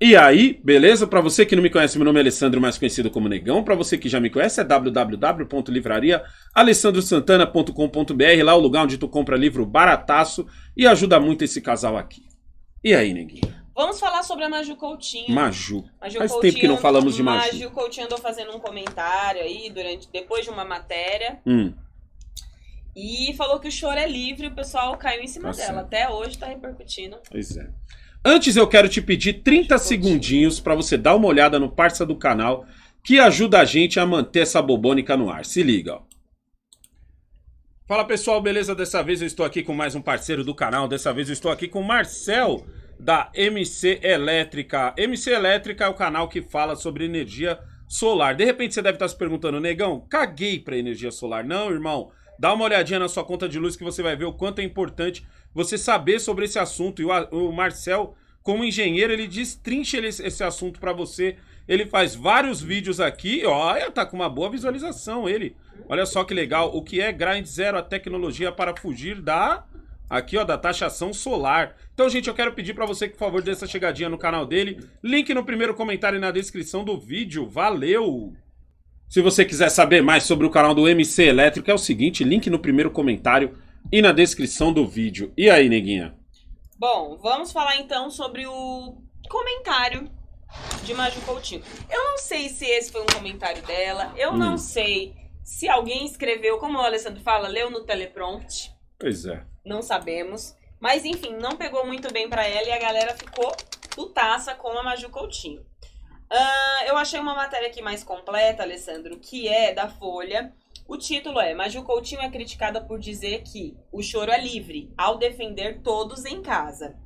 E aí, beleza? Para você que não me conhece, meu nome é Alessandro, mais conhecido como Negão. Para você que já me conhece, é www.livrariaalessandrosantana.com.br, lá é o lugar onde tu compra livro barataço e ajuda muito esse casal aqui. E aí, Neguinho? Vamos falar sobre a Maju Coutinho. Maju. Maju Faz Coutinho, tempo que não falamos de Maju. Maju Coutinho andou fazendo um comentário aí durante, depois de uma matéria. Hum. E falou que o choro é livre, e o pessoal caiu em cima tá dela. Até hoje tá repercutindo. Pois é. Antes eu quero te pedir 30 segundinhos para você dar uma olhada no parça do canal que ajuda a gente a manter essa bobônica no ar. Se liga, ó. Fala pessoal, beleza? Dessa vez eu estou aqui com mais um parceiro do canal. Dessa vez eu estou aqui com o Marcel da MC Elétrica. MC Elétrica é o canal que fala sobre energia solar. De repente você deve estar se perguntando, negão, caguei para energia solar. Não, irmão. Dá uma olhadinha na sua conta de luz que você vai ver o quanto é importante você saber sobre esse assunto. E o, o Marcel, como engenheiro, ele destrincha esse, esse assunto para você. Ele faz vários vídeos aqui. Olha, tá com uma boa visualização ele. Olha só que legal. O que é Grind Zero, a tecnologia para fugir da aqui ó, da taxação solar. Então, gente, eu quero pedir para você que, por favor, dê essa chegadinha no canal dele. Link no primeiro comentário e na descrição do vídeo. Valeu! Se você quiser saber mais sobre o canal do MC Elétrico, é o seguinte, link no primeiro comentário e na descrição do vídeo. E aí, neguinha? Bom, vamos falar então sobre o comentário de Maju Coutinho. Eu não sei se esse foi um comentário dela, eu hum. não sei se alguém escreveu, como o Alessandro fala, leu no teleprompt. Pois é. Não sabemos. Mas enfim, não pegou muito bem para ela e a galera ficou putaça com a Maju Coutinho. Uh, eu achei uma matéria aqui mais completa, Alessandro, que é da Folha. O título é Maju Coutinho é criticada por dizer que o choro é livre ao defender todos em casa.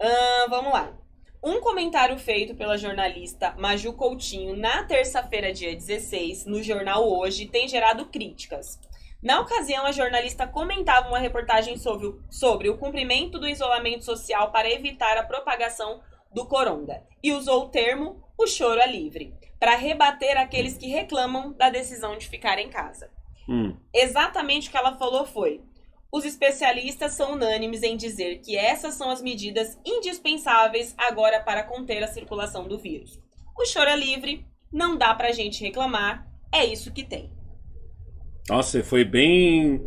Uh, vamos lá. Um comentário feito pela jornalista Maju Coutinho na terça-feira, dia 16, no jornal Hoje, tem gerado críticas. Na ocasião, a jornalista comentava uma reportagem sobre o, sobre o cumprimento do isolamento social para evitar a propagação do Coronga e usou o termo o choro é livre para rebater aqueles que reclamam da decisão de ficar em casa. Hum. Exatamente o que ela falou foi: os especialistas são unânimes em dizer que essas são as medidas indispensáveis agora para conter a circulação do vírus. O choro é livre, não dá para gente reclamar, é isso que tem. Nossa, foi bem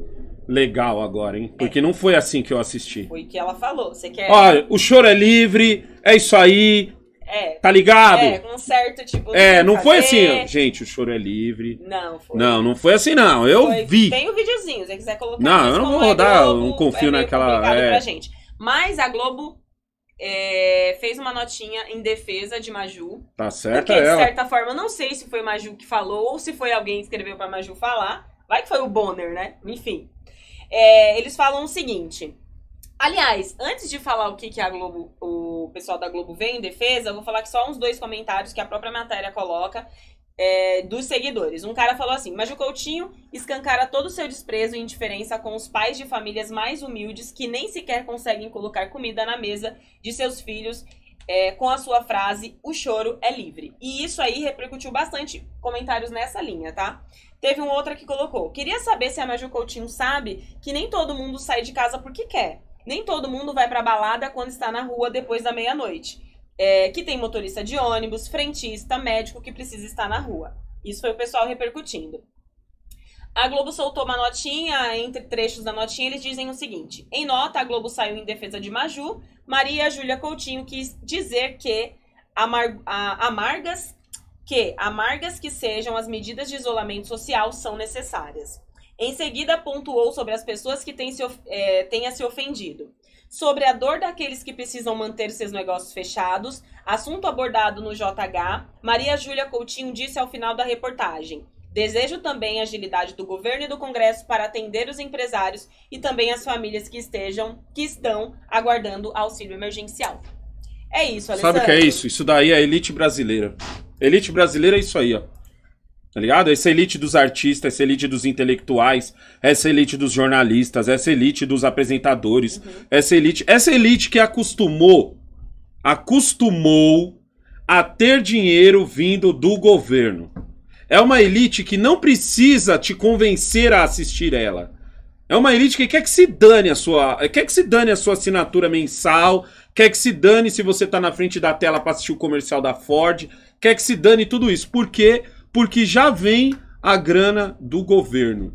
legal agora, hein? É. Porque é. não foi assim que eu assisti. Foi o que ela falou. Você quer. Olha, o choro é livre, é isso aí. É. Tá ligado? É, um certo tipo. É, não fazer. foi assim, gente, o choro é livre. Não, foi. Não, não foi assim, não. Eu foi, vi. Tem o um videozinho, se você quiser colocar. Não, eu não vou é rodar, eu não é confio é naquela. É. Pra gente. Mas a Globo é, fez uma notinha em defesa de Maju. Tá certo, Porque, de certa forma, não sei se foi Maju que falou ou se foi alguém que escreveu pra Maju falar. Vai que foi o Bonner, né? Enfim. É, eles falam o seguinte. Aliás, antes de falar o que, que a Globo, o pessoal da Globo vem em defesa, eu vou falar que só uns dois comentários que a própria matéria coloca é, dos seguidores. Um cara falou assim: Mas o Coutinho escancara todo o seu desprezo e indiferença com os pais de famílias mais humildes que nem sequer conseguem colocar comida na mesa de seus filhos. É, com a sua frase, o choro é livre. E isso aí repercutiu bastante comentários nessa linha, tá? Teve um outra que colocou. Queria saber se a Maju Coutinho sabe que nem todo mundo sai de casa porque quer. Nem todo mundo vai pra balada quando está na rua depois da meia-noite. É, que tem motorista de ônibus, frentista, médico que precisa estar na rua. Isso foi o pessoal repercutindo. A Globo soltou uma notinha, entre trechos da notinha, eles dizem o seguinte: em nota, a Globo saiu em defesa de Maju. Maria Júlia Coutinho quis dizer que amar, a, amargas que, amargas que sejam, as medidas de isolamento social são necessárias. Em seguida, pontuou sobre as pessoas que têm se, é, tenha se ofendido. Sobre a dor daqueles que precisam manter seus negócios fechados, assunto abordado no JH, Maria Júlia Coutinho disse ao final da reportagem: Desejo também agilidade do governo e do Congresso para atender os empresários e também as famílias que estejam, que estão aguardando auxílio emergencial. É isso, Alessandro. Sabe o que é isso? Isso daí é elite brasileira. Elite brasileira é isso aí, ó. Tá ligado? Essa elite dos artistas, essa elite dos intelectuais, essa elite dos jornalistas, essa elite dos apresentadores, uhum. essa elite, essa elite que acostumou, acostumou a ter dinheiro vindo do governo. É uma elite que não precisa te convencer a assistir ela. É uma elite que quer que se dane a sua, quer que se dane a sua assinatura mensal, quer que se dane se você tá na frente da tela para assistir o comercial da Ford, quer que se dane tudo isso. Por quê? Porque já vem a grana do governo.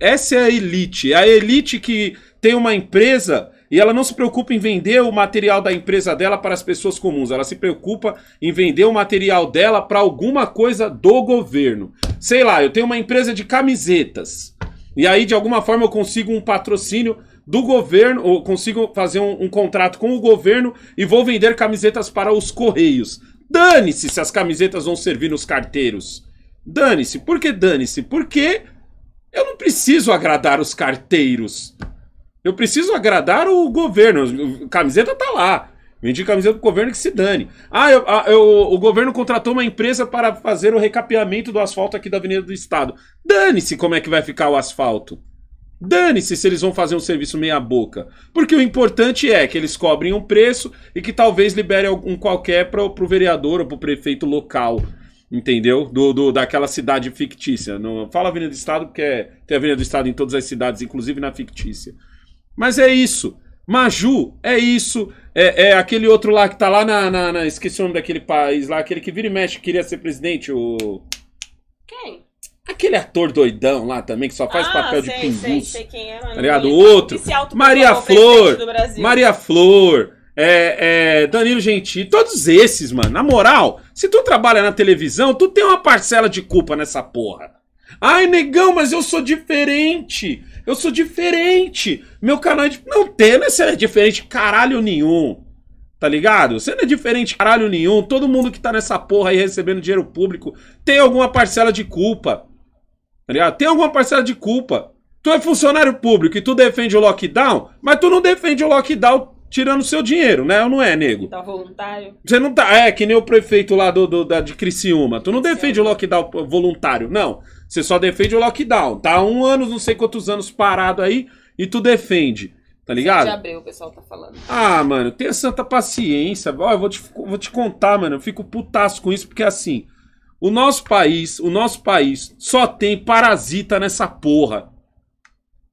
Essa é a elite. É a elite que tem uma empresa e ela não se preocupa em vender o material da empresa dela para as pessoas comuns. Ela se preocupa em vender o material dela para alguma coisa do governo. Sei lá, eu tenho uma empresa de camisetas. E aí, de alguma forma, eu consigo um patrocínio do governo, ou consigo fazer um, um contrato com o governo e vou vender camisetas para os Correios. Dane-se se as camisetas vão servir nos carteiros. Dane-se. Por que dane-se? Porque eu não preciso agradar os carteiros. Eu preciso agradar o governo. A camiseta tá lá. Vendi camiseta pro governo que se dane. Ah, eu, ah, eu, o governo contratou uma empresa para fazer o recapeamento do asfalto aqui da Avenida do Estado. Dane-se como é que vai ficar o asfalto. Dane-se se eles vão fazer um serviço meia-boca. Porque o importante é que eles cobrem um preço e que talvez libere algum qualquer para o vereador ou para o prefeito local. Entendeu? Do, do Daquela cidade fictícia. Não fala Avenida do Estado, porque é, tem Avenida do Estado em todas as cidades, inclusive na fictícia. Mas é isso. Maju, é isso. É, é aquele outro lá que tá lá na, na, na, Esqueci o nome daquele país lá, aquele que vira e mexe, queria ser presidente, o. Quem? aquele ator doidão lá também, que só faz ah, papel sei, de pinguço. Sei, sei quem é, tá ligado? Outro. Maria Flor. Maria Flor. É, é, Danilo Gentili, todos esses, mano. Na moral, se tu trabalha na televisão, tu tem uma parcela de culpa nessa porra. Ai, negão, mas eu sou diferente. Eu sou diferente. Meu canal é de... Não tem, né? Você não é diferente caralho nenhum. Tá ligado? Você não é diferente caralho nenhum. Todo mundo que tá nessa porra aí recebendo dinheiro público tem alguma parcela de culpa. Tá Tem alguma parcela de culpa. Tu é funcionário público e tu defende o lockdown, mas tu não defende o lockdown tirando seu dinheiro, né? Ou não é, nego? Tá voluntário. Você não tá. É, que nem o prefeito lá do, do da, de Criciúma. Tu não defende Sim. o lockdown voluntário, não. Você só defende o lockdown. Tá um ano, não sei quantos anos parado aí e tu defende. Tá ligado? De abril, o pessoal tá falando. Ah, mano, tenha santa paciência. Ó, eu vou te, vou te contar, mano. Eu fico putaço com isso, porque assim. O nosso país, o nosso país só tem parasita nessa porra.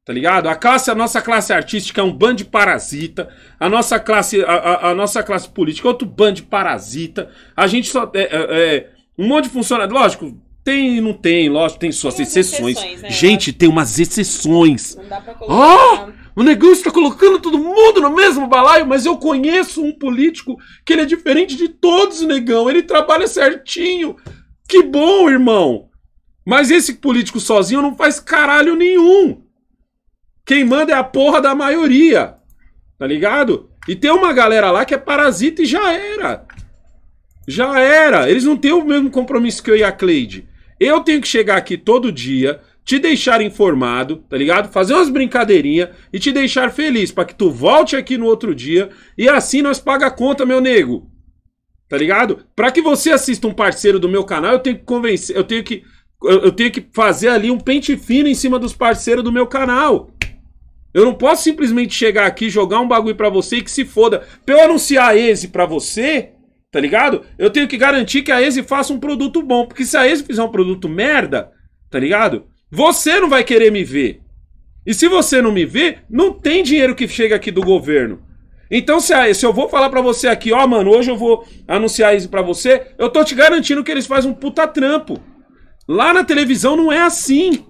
Tá ligado? A classe, a nossa classe artística é um bando de parasita. A nossa classe, a, a, a nossa classe política é outro bando de parasita. A gente só é, é, é um monte de funcionário, lógico, tem e não tem, lógico, tem suas tem exceções. exceções né? Gente, tem umas exceções. Não dá pra colocar. Oh! O negão está colocando todo mundo no mesmo balaio, mas eu conheço um político que ele é diferente de todos, negão. Ele trabalha certinho. Que bom, irmão! Mas esse político sozinho não faz caralho nenhum. Quem manda é a porra da maioria. Tá ligado? E tem uma galera lá que é parasita e já era. Já era. Eles não têm o mesmo compromisso que eu e a Cleide. Eu tenho que chegar aqui todo dia, te deixar informado, tá ligado? Fazer umas brincadeirinhas e te deixar feliz para que tu volte aqui no outro dia e assim nós paga a conta, meu nego. Tá ligado? Para que você assista um parceiro do meu canal, eu tenho que convencer, eu tenho que eu tenho que fazer ali um pente fino em cima dos parceiros do meu canal. Eu não posso simplesmente chegar aqui, jogar um bagulho para você e que se foda. Pra eu anunciar a Eze pra você, tá ligado? Eu tenho que garantir que a Eze faça um produto bom. Porque se a Eze fizer um produto merda, tá ligado? Você não vai querer me ver. E se você não me ver, não tem dinheiro que chega aqui do governo. Então, se, se eu vou falar para você aqui, ó, mano, hoje eu vou anunciar isso para você, eu tô te garantindo que eles fazem um puta trampo. Lá na televisão não é assim.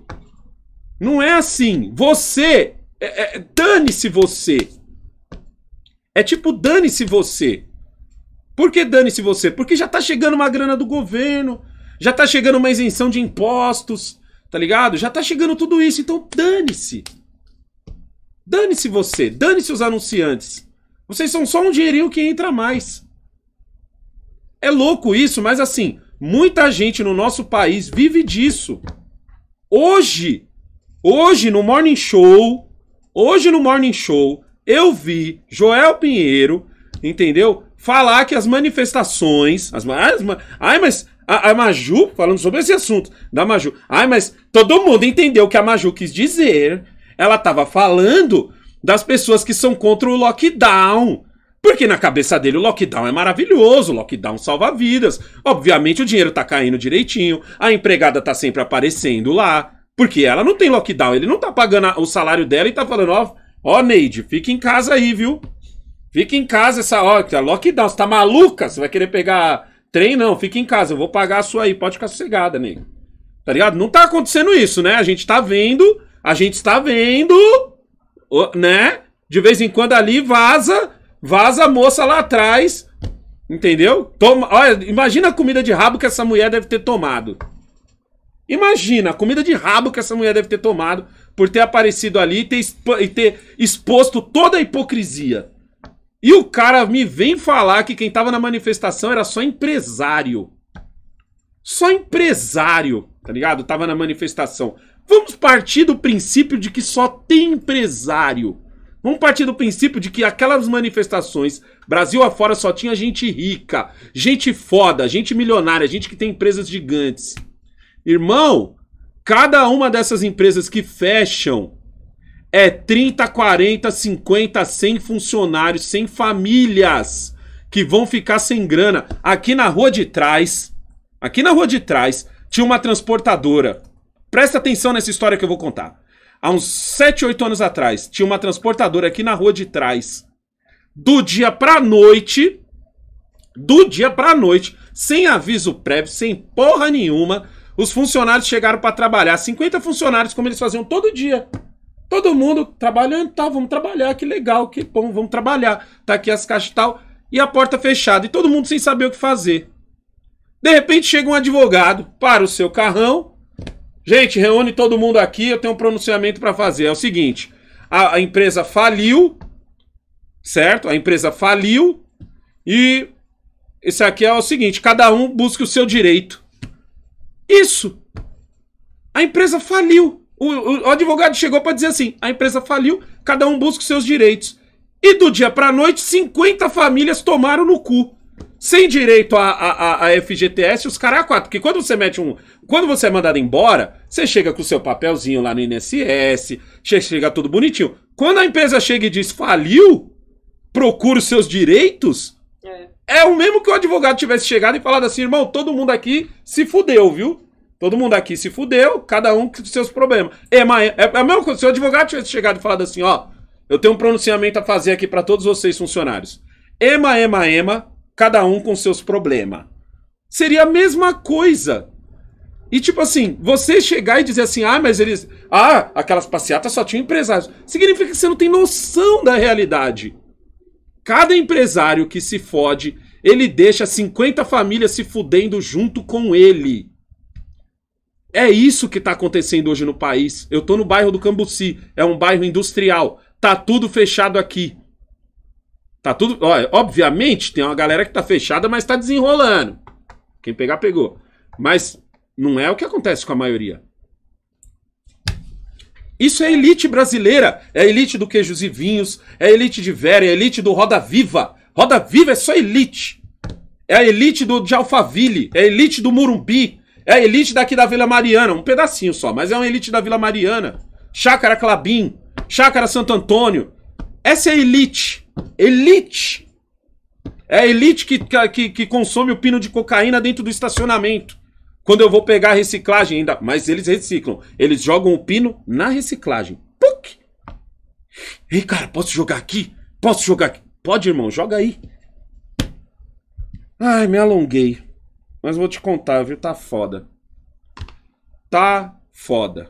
Não é assim. Você. É, é, dane-se você. É tipo, dane-se você. Por que dane-se você? Porque já tá chegando uma grana do governo, já tá chegando uma isenção de impostos, tá ligado? Já tá chegando tudo isso, então dane-se. Dane-se você, dane-se os anunciantes. Vocês são só um dinheirinho que entra mais. É louco isso, mas assim, muita gente no nosso país vive disso. Hoje, hoje no Morning Show, hoje no Morning Show, eu vi Joel Pinheiro, entendeu? Falar que as manifestações, as, as ai, mas a, a, Maju, falando sobre esse assunto da Maju, ai, mas todo mundo entendeu o que a Maju quis dizer. Ela estava falando das pessoas que são contra o lockdown. Porque na cabeça dele o lockdown é maravilhoso, o lockdown salva vidas. Obviamente o dinheiro tá caindo direitinho, a empregada tá sempre aparecendo lá, porque ela não tem lockdown, ele não tá pagando o salário dela e tá falando, ó, ó Neide, fica em casa aí, viu? Fica em casa essa hora, é lockdown, você tá maluca? Você vai querer pegar trem? Não, fica em casa, eu vou pagar a sua aí, pode ficar sossegada, nego. Tá ligado? Não tá acontecendo isso, né? A gente tá vendo, a gente está vendo né? De vez em quando ali vaza, vaza a moça lá atrás, entendeu? Toma, olha, imagina a comida de rabo que essa mulher deve ter tomado. Imagina a comida de rabo que essa mulher deve ter tomado por ter aparecido ali e ter, expo e ter exposto toda a hipocrisia. E o cara me vem falar que quem tava na manifestação era só empresário. Só empresário, tá ligado? Tava na manifestação. Vamos partir do princípio de que só tem empresário. Vamos partir do princípio de que aquelas manifestações, Brasil afora, só tinha gente rica, gente foda, gente milionária, gente que tem empresas gigantes. Irmão, cada uma dessas empresas que fecham é 30, 40, 50, 100 funcionários, 100 famílias que vão ficar sem grana. Aqui na rua de trás, aqui na rua de trás, tinha uma transportadora Presta atenção nessa história que eu vou contar. Há uns 7, 8 anos atrás, tinha uma transportadora aqui na rua de trás. Do dia pra noite, do dia pra noite, sem aviso prévio, sem porra nenhuma, os funcionários chegaram para trabalhar. 50 funcionários, como eles faziam todo dia. Todo mundo trabalhando, tá, vamos trabalhar, que legal, que bom, vamos trabalhar. Tá aqui as caixas e tal. E a porta fechada, e todo mundo sem saber o que fazer. De repente chega um advogado, para o seu carrão, Gente, reúne todo mundo aqui, eu tenho um pronunciamento para fazer. É o seguinte: a, a, empresa faliu, certo? A empresa faliu e esse aqui é o seguinte: cada um busque o seu direito. Isso. A empresa faliu. O, o, o advogado chegou para dizer assim: a empresa faliu, cada um busca os seus direitos. E do dia para noite, 50 famílias tomaram no cu sem direito a, a, a FGTS, os caras a é quatro. Porque quando você mete um. Quando você é mandado embora, você chega com o seu papelzinho lá no INSS, chega tudo bonitinho. Quando a empresa chega e diz faliu, procura os seus direitos, é. é o mesmo que o advogado tivesse chegado e falado assim, irmão, todo mundo aqui se fudeu, viu? Todo mundo aqui se fudeu, cada um com seus problemas. É, mas é, é mesmo que se o advogado tivesse chegado e falado assim, ó, eu tenho um pronunciamento a fazer aqui para todos vocês funcionários. Ema, ema, ema, cada um com seus problemas. Seria a mesma coisa. E tipo assim, você chegar e dizer assim, ah, mas eles. Ah, aquelas passeatas só tinham empresários. Significa que você não tem noção da realidade. Cada empresário que se fode, ele deixa 50 famílias se fudendo junto com ele. É isso que tá acontecendo hoje no país. Eu tô no bairro do Cambuci, é um bairro industrial. Tá tudo fechado aqui. Tá tudo. ó obviamente tem uma galera que tá fechada, mas tá desenrolando. Quem pegar, pegou. Mas não é o que acontece com a maioria. Isso é elite brasileira. É elite do queijos e vinhos, é elite de Vera, é elite do Roda Viva. Roda Viva é só elite. É a elite do de Alphaville, é a elite do Murumbi, é a elite daqui da Vila Mariana, um pedacinho só, mas é uma elite da Vila Mariana. Chácara Clabim, Chácara Santo Antônio, essa é a elite. Elite. É a elite que, que, que consome o pino de cocaína dentro do estacionamento. Quando eu vou pegar a reciclagem ainda. Mas eles reciclam. Eles jogam o pino na reciclagem. Puc! Ei, cara, posso jogar aqui? Posso jogar aqui? Pode, irmão, joga aí. Ai, me alonguei. Mas vou te contar, viu? Tá foda. Tá foda.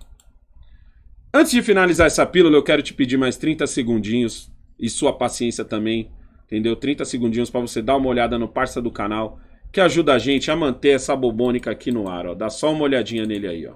Antes de finalizar essa pílula, eu quero te pedir mais 30 segundinhos e sua paciência também, entendeu? 30 segundinhos para você dar uma olhada no parça do canal, que ajuda a gente a manter essa bobônica aqui no ar, ó. Dá só uma olhadinha nele aí, ó.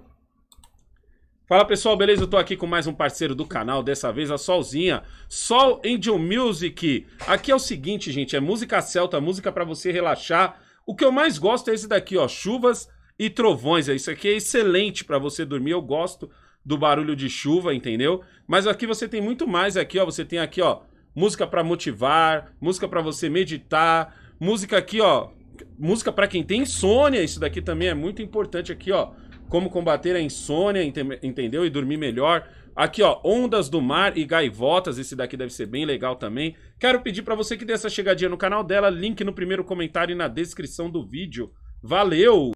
Fala pessoal, beleza? Eu tô aqui com mais um parceiro do canal, dessa vez a Solzinha, Sol Angel Music. Aqui é o seguinte, gente, é música celta, música para você relaxar. O que eu mais gosto é esse daqui, ó, chuvas e trovões. É, isso aqui é excelente para você dormir, eu gosto do barulho de chuva, entendeu? Mas aqui você tem muito mais aqui, ó, você tem aqui, ó, música para motivar, música para você meditar, música aqui, ó, música para quem tem insônia, isso daqui também é muito importante aqui, ó, como combater a insônia, entendeu? E dormir melhor. Aqui, ó, Ondas do Mar e Gaivotas, esse daqui deve ser bem legal também. Quero pedir para você que dê essa chegadinha no canal dela, link no primeiro comentário e na descrição do vídeo. Valeu!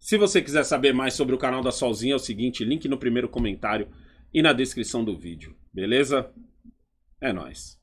Se você quiser saber mais sobre o canal da Solzinha, é o seguinte, link no primeiro comentário e na descrição do vídeo, beleza? É nóis!